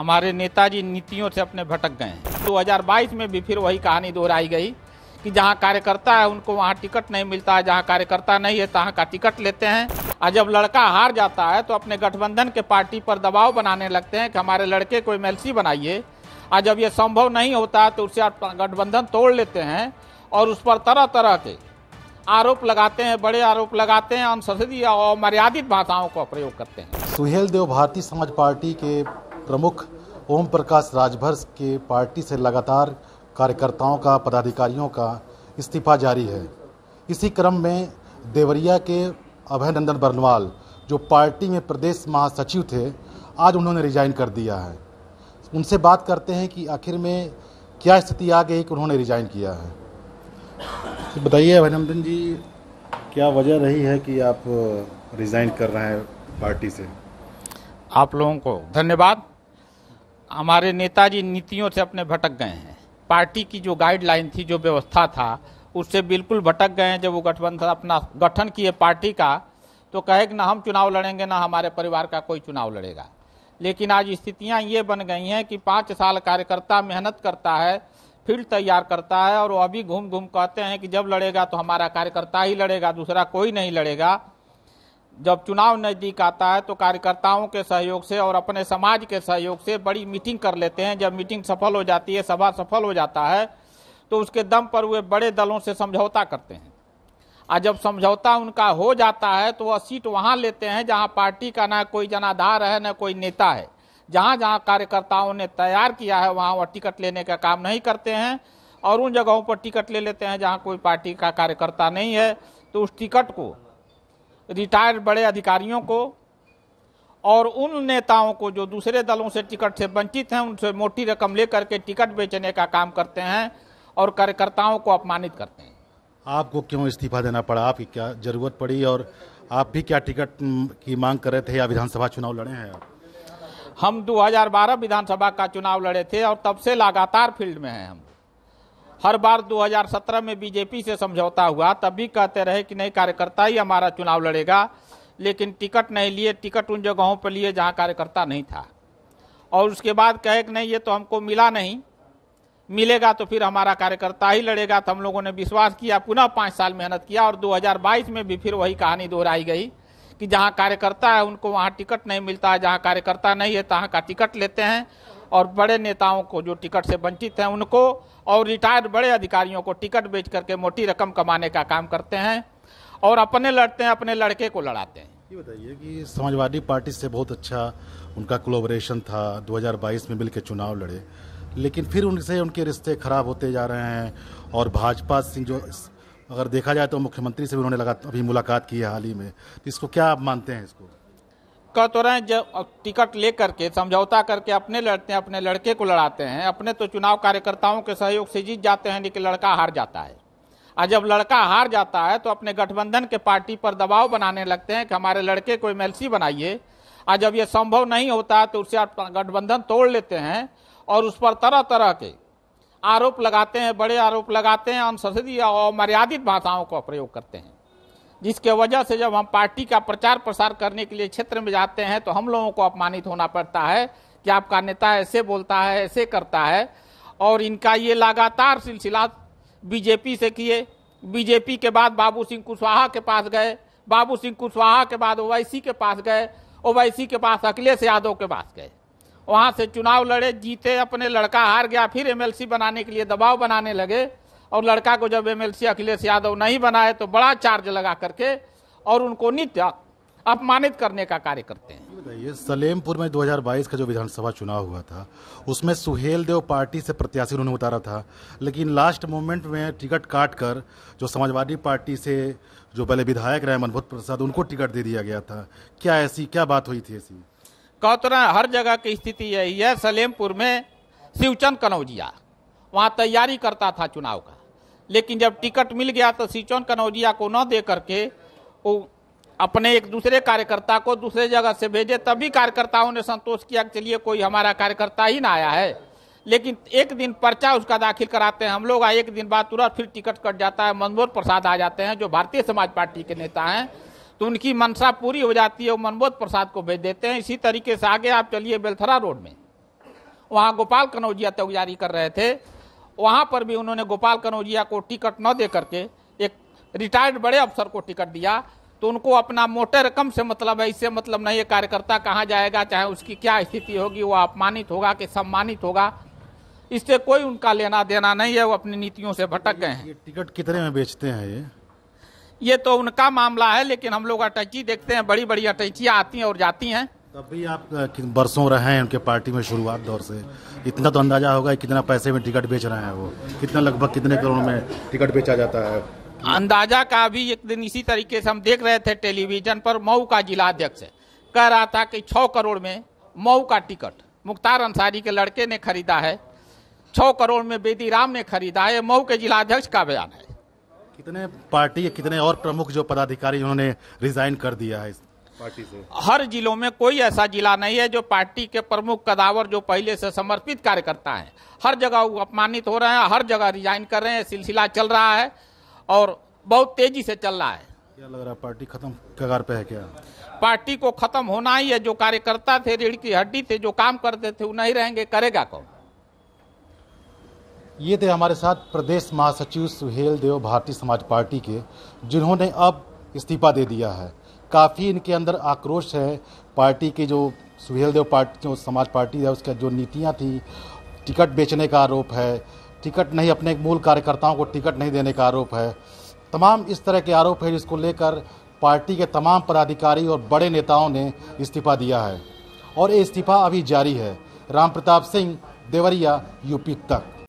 हमारे नेताजी नीतियों से अपने भटक गए हैं तो दो में भी फिर वही कहानी दोहराई गई कि जहाँ कार्यकर्ता है उनको वहाँ टिकट नहीं मिलता है जहाँ कार्यकर्ता नहीं है तहाँ का टिकट लेते हैं और जब लड़का हार जाता है तो अपने गठबंधन के पार्टी पर दबाव बनाने लगते हैं कि हमारे लड़के को एम बनाइए और जब ये संभव नहीं होता तो उससे आप गठबंधन तोड़ लेते हैं और उस पर तरह तरह के आरोप लगाते हैं बड़े आरोप लगाते हैं अनसंसदीय और मर्यादित भाषाओं का प्रयोग करते हैं सुहेल देव भारतीय समाज पार्टी के प्रमुख ओम प्रकाश राजभर के पार्टी से लगातार कार्यकर्ताओं का पदाधिकारियों का इस्तीफा जारी है इसी क्रम में देवरिया के अभयनंदन बर्नवाल जो पार्टी में प्रदेश महासचिव थे आज उन्होंने रिजाइन कर दिया है उनसे बात करते हैं कि आखिर में क्या स्थिति आ गई कि उन्होंने रिजाइन किया है तो बताइए अभिनंदन जी क्या वजह रही है कि आप रिज़ाइन कर रहे हैं पार्टी से आप लोगों को धन्यवाद हमारे नेताजी नीतियों से अपने भटक गए हैं पार्टी की जो गाइडलाइन थी जो व्यवस्था था उससे बिल्कुल भटक गए हैं जब वो गठबंधन अपना गठन किए पार्टी का तो कहे कि ना हम चुनाव लड़ेंगे ना हमारे परिवार का कोई चुनाव लड़ेगा लेकिन आज स्थितियां ये बन गई हैं कि पाँच साल कार्यकर्ता मेहनत करता है फील्ड तैयार करता है और वो अभी घूम घूम कहते हैं कि जब लड़ेगा तो हमारा कार्यकर्ता ही लड़ेगा दूसरा कोई नहीं लड़ेगा जब चुनाव नज़दीक आता है तो कार्यकर्ताओं के सहयोग से और अपने समाज के सहयोग से बड़ी मीटिंग कर लेते हैं जब मीटिंग सफल हो जाती है सभा सफल हो जाता है तो उसके दम पर वे बड़े दलों से समझौता करते हैं और जब समझौता उनका हो जाता है तो वह सीट वहाँ लेते हैं जहाँ पार्टी का ना कोई जनाधार है न कोई नेता है जहाँ जहाँ कार्यकर्ताओं ने तैयार किया है वहाँ वह टिकट लेने का काम नहीं करते हैं और उन जगहों पर टिकट ले लेते हैं जहाँ कोई पार्टी का कार्यकर्ता नहीं है तो उस टिकट को रिटायर्ड बड़े अधिकारियों को और उन नेताओं को जो दूसरे दलों से टिकट से वंचित हैं उनसे मोटी रकम लेकर के टिकट बेचने का काम करते हैं और कार्यकर्ताओं को अपमानित करते हैं आपको क्यों इस्तीफा देना पड़ा आपकी क्या जरूरत पड़ी और आप भी क्या टिकट की मांग कर रहे थे या विधानसभा चुनाव लड़े हैं हम 2012 विधानसभा का चुनाव लड़े थे और तब से लगातार फील्ड में हैं हम हर बार 2017 में बीजेपी से समझौता हुआ तब भी कहते रहे कि नहीं कार्यकर्ता ही हमारा चुनाव लड़ेगा लेकिन टिकट नहीं लिए टिकट उन जगहों पर लिए जहाँ कार्यकर्ता नहीं था और उसके बाद कहे कि नहीं ये तो हमको मिला नहीं मिलेगा तो फिर हमारा कार्यकर्ता ही लड़ेगा तो हम लोगों ने विश्वास किया पुनः पाँच साल मेहनत किया और 2022 में भी फिर वही कहानी दोहराई गई कि जहाँ कार्यकर्ता है उनको वहाँ टिकट नहीं मिलता है जहाँ कार्यकर्ता नहीं है तहाँ का टिकट लेते हैं और बड़े नेताओं को जो टिकट से वंचित हैं उनको और रिटायर्ड बड़े अधिकारियों को टिकट बेच करके मोटी रकम कमाने का काम करते हैं और अपने लड़ते हैं अपने लड़के को लड़ाते हैं ये बताइए कि समाजवादी पार्टी से बहुत अच्छा उनका कोलोबरेशन था 2022 में मिल के चुनाव लड़े लेकिन फिर उनसे उनके रिश्ते खराब होते जा रहे हैं और भाजपा सिंह जो अगर देखा जाए तो मुख्यमंत्री से भी उन्होंने लगा अभी मुलाकात की है हाल ही में तो इसको क्या आप मानते हैं इसको कह तो रहे हैं जब टिकट ले करके समझौता करके अपने लड़ते हैं अपने लड़के को लड़ाते हैं अपने तो चुनाव कार्यकर्ताओं के सहयोग से जीत जाते हैं लेकिन लड़का हार जाता है और जब लड़का हार जाता है तो अपने गठबंधन के पार्टी पर दबाव बनाने लगते हैं कि हमारे लड़के को एम बनाइए और जब ये संभव नहीं होता तो उससे आप गठबंधन तोड़ लेते हैं और उस पर तरह तरह के आरोप लगाते हैं बड़े आरोप लगाते हैं अनुसंसदीय और मर्यादित भाषाओं का प्रयोग करते हैं जिसके वजह से जब हम पार्टी का प्रचार प्रसार करने के लिए क्षेत्र में जाते हैं तो हम लोगों को अपमानित होना पड़ता है कि आपका नेता ऐसे बोलता है ऐसे करता है और इनका ये लगातार सिलसिला बीजेपी से किए बीजेपी के बाद बाबू सिंह कुशवाहा के पास गए बाबू सिंह कुशवाहा के बाद ओवैसी के पास गए ओवैसी के पास अखिलेश यादव के पास गए वहाँ से चुनाव लड़े जीते अपने लड़का हार गया फिर एमएलसी बनाने के लिए दबाव बनाने लगे और लड़का को जब एमएलसी अखिलेश यादव नहीं बनाए तो बड़ा चार्ज लगा करके और उनको नित्य अपमानित करने का कार्य करते हैं सलेमपुर में 2022 का जो विधानसभा चुनाव हुआ था उसमें सुहेल देव पार्टी से प्रत्याशी उन्होंने उतारा था लेकिन लास्ट मोमेंट में टिकट काट कर जो समाजवादी पार्टी से जो पहले विधायक रहे मनभूत प्रसाद उनको टिकट दे दिया गया था क्या ऐसी क्या बात हुई थी ऐसी कहते तो ना हर जगह की स्थिति यही है सलेमपुर में शिवचंद कनौजिया वहाँ तैयारी करता था चुनाव का लेकिन जब टिकट मिल गया तो सिंचौन कनौजिया को न दे करके वो अपने एक दूसरे कार्यकर्ता को दूसरे जगह से भेजे तभी कार्यकर्ताओं ने संतोष किया कि चलिए कोई हमारा कार्यकर्ता ही ना आया है लेकिन एक दिन पर्चा उसका दाखिल कराते हैं हम लोग आए एक दिन बाद तुरंत फिर टिकट कट जाता है मनमोहन प्रसाद आ जाते हैं जो भारतीय समाज पार्टी के नेता हैं तो उनकी मंशा पूरी हो जाती है वो मनमोहन प्रसाद को भेज देते हैं इसी तरीके से आगे आप चलिए बेलथरा रोड में वहाँ गोपाल कनौजिया तैयारी कर रहे थे वहाँ पर भी उन्होंने गोपाल कनौजिया को टिकट न दे करके एक रिटायर्ड बड़े अफसर को टिकट दिया तो उनको अपना मोटे रकम से मतलब है इससे मतलब नहीं है कार्यकर्ता कहाँ जाएगा चाहे उसकी क्या स्थिति होगी वो अपमानित होगा कि सम्मानित होगा इससे कोई उनका लेना देना नहीं है वो अपनी नीतियों से भटक गए हैं टिकट कितने में बेचते हैं ये ये तो उनका मामला है लेकिन हम लोग अटैची देखते हैं बड़ी बड़ी अटैचियाँ आती हैं और जाती हैं तब भी आप बरसों रहे हैं उनके पार्टी में शुरुआत दौर से इतना तो अंदाजा होगा कितना पैसे में टिकट बेच रहे हैं वो कितना लगभग कितने करोड़ में टिकट बेचा जाता है अंदाजा का भी एक दिन इसी तरीके से हम देख रहे थे टेलीविजन पर मऊ का जिलाध्यक्ष कह रहा था कि छः करोड़ में मऊ का टिकट मुख्तार अंसारी के लड़के ने खरीदा है छः करोड़ में बेदी राम ने खरीदा है मऊ के जिलाध्यक्ष का बयान है कितने पार्टी कितने और प्रमुख जो पदाधिकारी उन्होंने रिजाइन कर दिया है पार्टी से हर जिलों में कोई ऐसा जिला नहीं है जो पार्टी के प्रमुख कदावर जो पहले से समर्पित कार्यकर्ता है हर जगह अपमानित हो रहे हैं हर जगह रिजाइन कर रहे हैं सिलसिला चल रहा है और बहुत तेजी से चल रहा है क्या लग रहा है पार्टी खत्म कगार पे है क्या पार्टी को खत्म होना ही है जो कार्यकर्ता थे रीढ़ की हड्डी थे जो काम करते थे वो नहीं रहेंगे करेगा कौन ये थे हमारे साथ प्रदेश महासचिव सुहेल देव भारतीय समाज पार्टी के जिन्होंने अब इस्तीफा दे दिया है काफ़ी इनके अंदर आक्रोश है पार्टी की जो सुहेल देव पार्टी जो समाज पार्टी है उसका जो नीतियाँ थी टिकट बेचने का आरोप है टिकट नहीं अपने मूल कार्यकर्ताओं को टिकट नहीं देने का आरोप है तमाम इस तरह के आरोप है जिसको लेकर पार्टी के तमाम पदाधिकारी और बड़े नेताओं ने इस्तीफा दिया है और ये इस्तीफा अभी जारी है राम प्रताप सिंह देवरिया यूपी तक